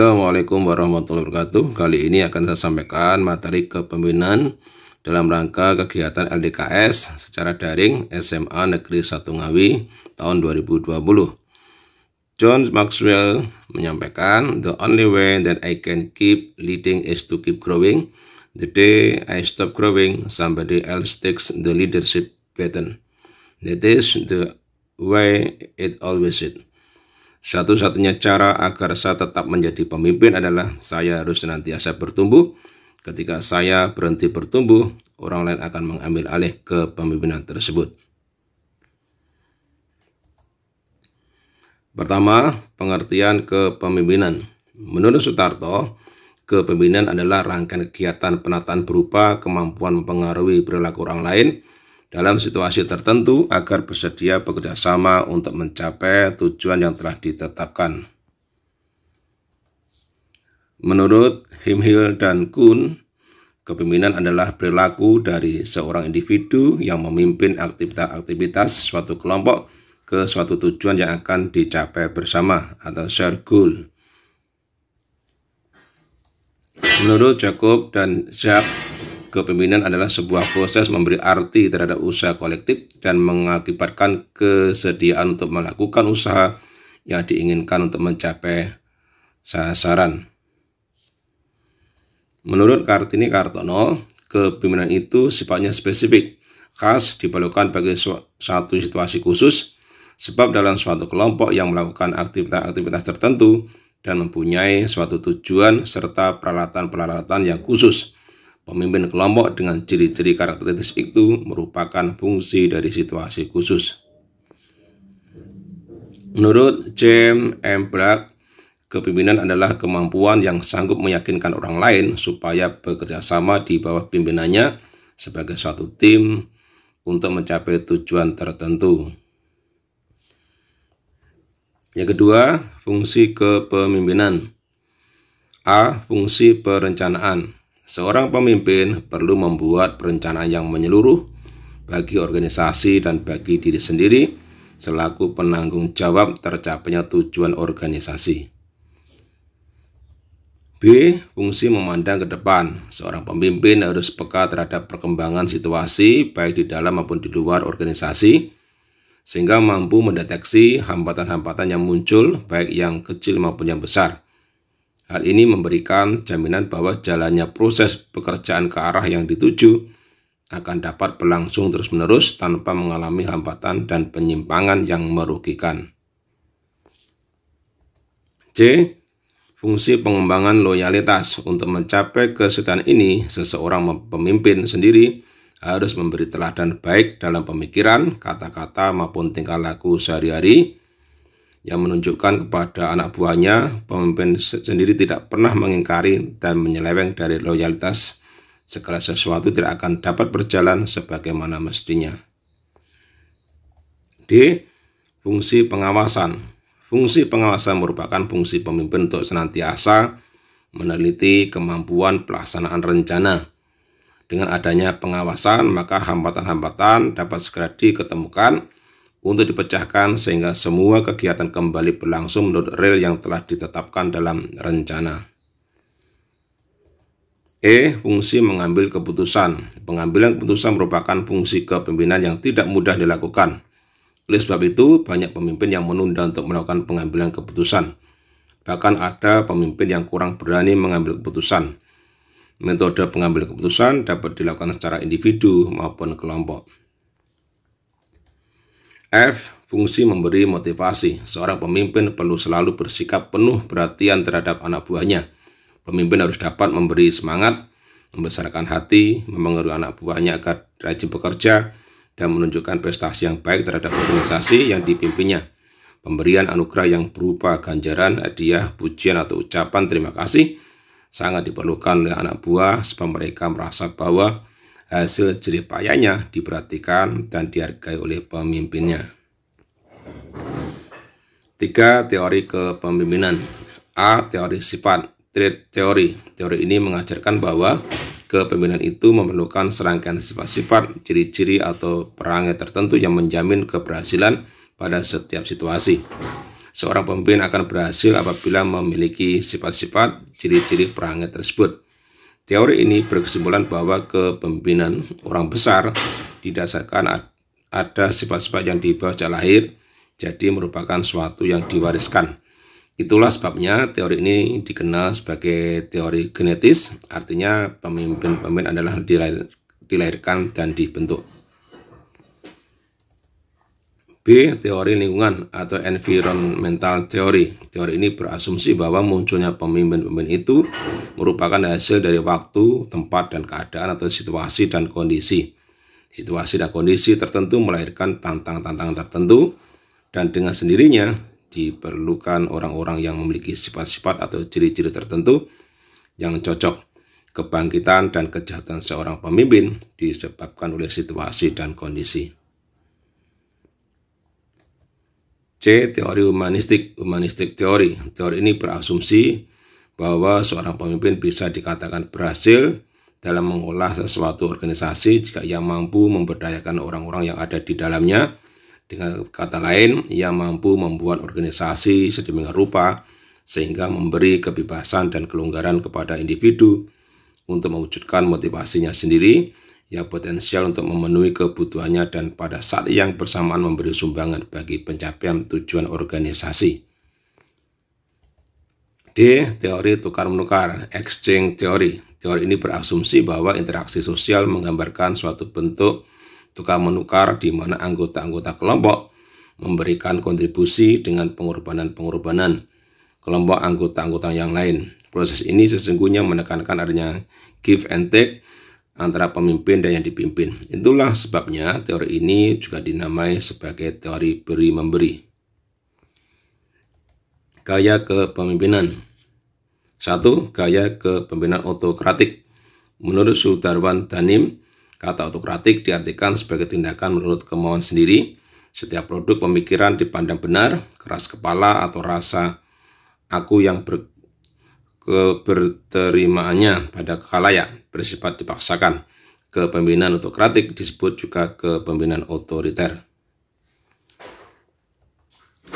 Assalamualaikum warahmatullahi wabarakatuh. Kali ini akan saya sampaikan materi kepemimpinan dalam rangka kegiatan LDKS secara daring SMA Negeri Satu Ngawi tahun 2020. John Maxwell menyampaikan, The only way that I can keep leading is to keep growing. The day I stop growing, somebody else takes the leadership pattern. That is the way it always is. Satu-satunya cara agar saya tetap menjadi pemimpin adalah saya harus senantiasa bertumbuh. Ketika saya berhenti bertumbuh, orang lain akan mengambil alih kepemimpinan tersebut. Pertama, pengertian kepemimpinan. Menurut Sutarto, kepemimpinan adalah rangkaian kegiatan penataan berupa kemampuan mempengaruhi perilaku orang lain – dalam situasi tertentu agar bersedia bekerjasama untuk mencapai tujuan yang telah ditetapkan. Menurut Himhil dan Kun, kepemimpinan adalah perilaku dari seorang individu yang memimpin aktivitas-aktivitas suatu kelompok ke suatu tujuan yang akan dicapai bersama atau share goal. Menurut Jacob dan Jacques Kepemimpinan adalah sebuah proses memberi arti terhadap usaha kolektif dan mengakibatkan kesediaan untuk melakukan usaha yang diinginkan untuk mencapai sasaran. Menurut Kartini Kartono, kepemimpinan itu sifatnya spesifik, khas diperlukan bagi satu situasi khusus, sebab dalam suatu kelompok yang melakukan aktivitas-aktivitas tertentu dan mempunyai suatu tujuan serta peralatan-peralatan yang khusus Pemimpin kelompok dengan ciri-ciri karakteristik itu merupakan fungsi dari situasi khusus. Menurut James M. Black, kepemimpinan adalah kemampuan yang sanggup meyakinkan orang lain supaya bekerja sama di bawah pimpinannya sebagai suatu tim untuk mencapai tujuan tertentu. Yang kedua, fungsi kepemimpinan. A. Fungsi perencanaan Seorang pemimpin perlu membuat perencanaan yang menyeluruh bagi organisasi dan bagi diri sendiri selaku penanggung jawab tercapainya tujuan organisasi. B. Fungsi memandang ke depan. Seorang pemimpin harus peka terhadap perkembangan situasi baik di dalam maupun di luar organisasi sehingga mampu mendeteksi hambatan-hambatan yang muncul baik yang kecil maupun yang besar Hal ini memberikan jaminan bahwa jalannya proses pekerjaan ke arah yang dituju akan dapat berlangsung terus-menerus tanpa mengalami hambatan dan penyimpangan yang merugikan. C. Fungsi pengembangan loyalitas untuk mencapai kesetiaan ini, seseorang pemimpin sendiri harus memberi teladan baik dalam pemikiran, kata-kata maupun tingkah laku sehari-hari yang menunjukkan kepada anak buahnya pemimpin sendiri tidak pernah mengingkari dan menyeleweng dari loyalitas segala sesuatu tidak akan dapat berjalan sebagaimana mestinya. D. Fungsi pengawasan Fungsi pengawasan merupakan fungsi pemimpin untuk senantiasa meneliti kemampuan pelaksanaan rencana. Dengan adanya pengawasan, maka hambatan-hambatan dapat segera diketemukan untuk dipecahkan sehingga semua kegiatan kembali berlangsung menurut rel yang telah ditetapkan dalam rencana. E. Fungsi mengambil keputusan Pengambilan keputusan merupakan fungsi kepemimpinan yang tidak mudah dilakukan. Oleh sebab itu, banyak pemimpin yang menunda untuk melakukan pengambilan keputusan. Bahkan ada pemimpin yang kurang berani mengambil keputusan. Metode pengambil keputusan dapat dilakukan secara individu maupun kelompok. F. Fungsi memberi motivasi. Seorang pemimpin perlu selalu bersikap penuh perhatian terhadap anak buahnya. Pemimpin harus dapat memberi semangat, membesarkan hati, memengaruhi anak buahnya agar rajin bekerja, dan menunjukkan prestasi yang baik terhadap organisasi yang dipimpinnya. Pemberian anugerah yang berupa ganjaran, hadiah, pujian, atau ucapan terima kasih sangat diperlukan oleh anak buah sebab mereka merasa bahwa hasil jerih payahnya diperhatikan dan dihargai oleh pemimpinnya. Tiga teori kepemimpinan. A. Teori sifat, trait teori. Teori ini mengajarkan bahwa kepemimpinan itu memerlukan serangkaian sifat-sifat, ciri-ciri atau perangai tertentu yang menjamin keberhasilan pada setiap situasi. Seorang pemimpin akan berhasil apabila memiliki sifat-sifat, ciri-ciri perangai tersebut. Teori ini berkesimpulan bahwa kepemimpinan orang besar didasarkan ada sifat-sifat yang dibawa lahir, jadi merupakan suatu yang diwariskan. Itulah sebabnya teori ini dikenal sebagai teori genetis, artinya pemimpin-pemimpin adalah dilahirkan dan dibentuk. B. Teori lingkungan atau environmental theory. Teori ini berasumsi bahwa munculnya pemimpin-pemimpin itu merupakan hasil dari waktu, tempat, dan keadaan atau situasi dan kondisi. Situasi dan kondisi tertentu melahirkan tantang tantangan tertentu dan dengan sendirinya diperlukan orang-orang yang memiliki sifat-sifat atau ciri-ciri tertentu yang cocok kebangkitan dan kejahatan seorang pemimpin disebabkan oleh situasi dan kondisi. C. Teori humanistik Humanistik teori Teori ini berasumsi bahwa seorang pemimpin bisa dikatakan berhasil dalam mengolah sesuatu organisasi jika ia mampu memberdayakan orang-orang yang ada di dalamnya. Dengan kata lain, ia mampu membuat organisasi sedemikian rupa sehingga memberi kebebasan dan kelonggaran kepada individu untuk mewujudkan motivasinya sendiri yang potensial untuk memenuhi kebutuhannya dan pada saat yang bersamaan memberi sumbangan bagi pencapaian tujuan organisasi. D. Teori tukar-menukar, exchange theory. Teori ini berasumsi bahwa interaksi sosial menggambarkan suatu bentuk tukar-menukar di mana anggota-anggota kelompok memberikan kontribusi dengan pengorbanan-pengorbanan kelompok anggota-anggota yang lain. Proses ini sesungguhnya menekankan adanya give and take antara pemimpin dan yang dipimpin. Itulah sebabnya teori ini juga dinamai sebagai teori beri memberi. Gaya kepemimpinan. Satu, gaya kepemimpinan otokratik. Menurut Sudarwan Danim, kata otokratik diartikan sebagai tindakan menurut kemauan sendiri. Setiap produk pemikiran dipandang benar, keras kepala atau rasa aku yang keberterimaannya pada kekalaya bersifat dipaksakan. Kepemimpinan otokratik disebut juga kepemimpinan otoriter.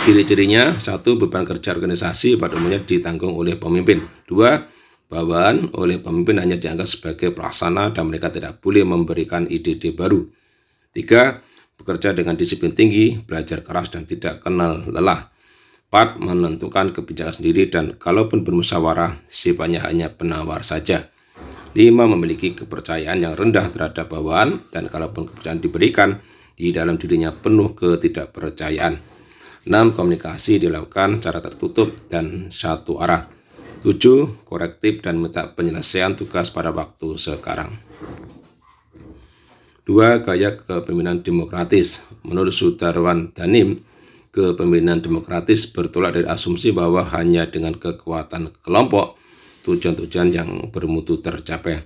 Ciri-cirinya, satu, beban kerja organisasi pada umumnya ditanggung oleh pemimpin. Dua, bawaan oleh pemimpin hanya dianggap sebagai pelaksana dan mereka tidak boleh memberikan ide-ide baru. Tiga, bekerja dengan disiplin tinggi, belajar keras dan tidak kenal lelah dapat menentukan kebijakan sendiri dan kalaupun bermusyawarah sifatnya hanya penawar saja. 5. Memiliki kepercayaan yang rendah terhadap bawahan dan kalaupun kepercayaan diberikan di dalam dirinya penuh ketidakpercayaan. 6. Komunikasi dilakukan secara tertutup dan satu arah. 7. Korektif dan minta penyelesaian tugas pada waktu sekarang. 2. Gaya kepemimpinan demokratis. Menurut Sudarwan Danim, kepemimpinan demokratis bertolak dari asumsi bahwa hanya dengan kekuatan kelompok tujuan-tujuan yang bermutu tercapai.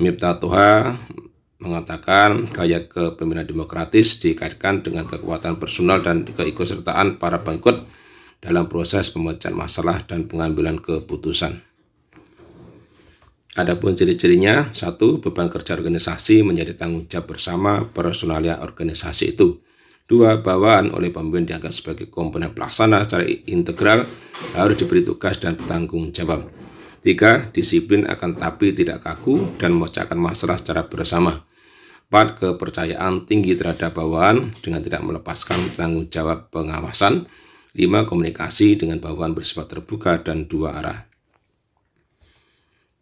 Mipta Toha mengatakan gaya kepemimpinan demokratis dikaitkan dengan kekuatan personal dan keikutsertaan para pengikut dalam proses pemecahan masalah dan pengambilan keputusan. Adapun ciri-cirinya, satu beban kerja organisasi menjadi tanggung jawab bersama personalia organisasi itu. Dua, bawaan oleh pemimpin dianggap sebagai komponen pelaksana secara integral harus diberi tugas dan bertanggung jawab. Tiga, disiplin akan tapi tidak kaku dan memecahkan masalah secara bersama. Empat, kepercayaan tinggi terhadap bawaan dengan tidak melepaskan tanggung jawab pengawasan. Lima, komunikasi dengan bawaan bersifat terbuka dan dua arah.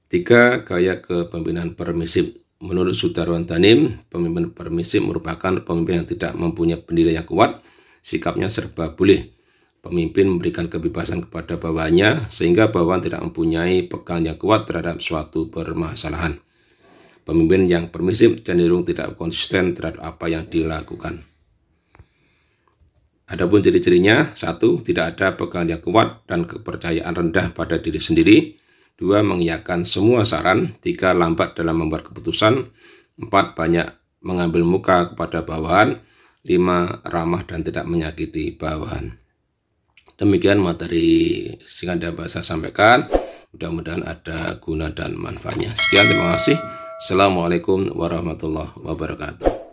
Tiga, gaya kepemimpinan permisif. Menurut Sudarwan Tanim, pemimpin permisif merupakan pemimpin yang tidak mempunyai pendirian yang kuat, sikapnya serba boleh. Pemimpin memberikan kebebasan kepada bawahnya sehingga bawahan tidak mempunyai pegang yang kuat terhadap suatu permasalahan. Pemimpin yang permisif cenderung tidak konsisten terhadap apa yang dilakukan. Adapun ciri-cirinya, satu, tidak ada pegang yang kuat dan kepercayaan rendah pada diri sendiri dua mengiyakan semua saran, tiga lambat dalam membuat keputusan, empat banyak mengambil muka kepada bawahan, lima ramah dan tidak menyakiti bawahan. Demikian materi singkat dan bahasa sampaikan. Mudah-mudahan ada guna dan manfaatnya. Sekian terima kasih. Assalamualaikum warahmatullahi wabarakatuh.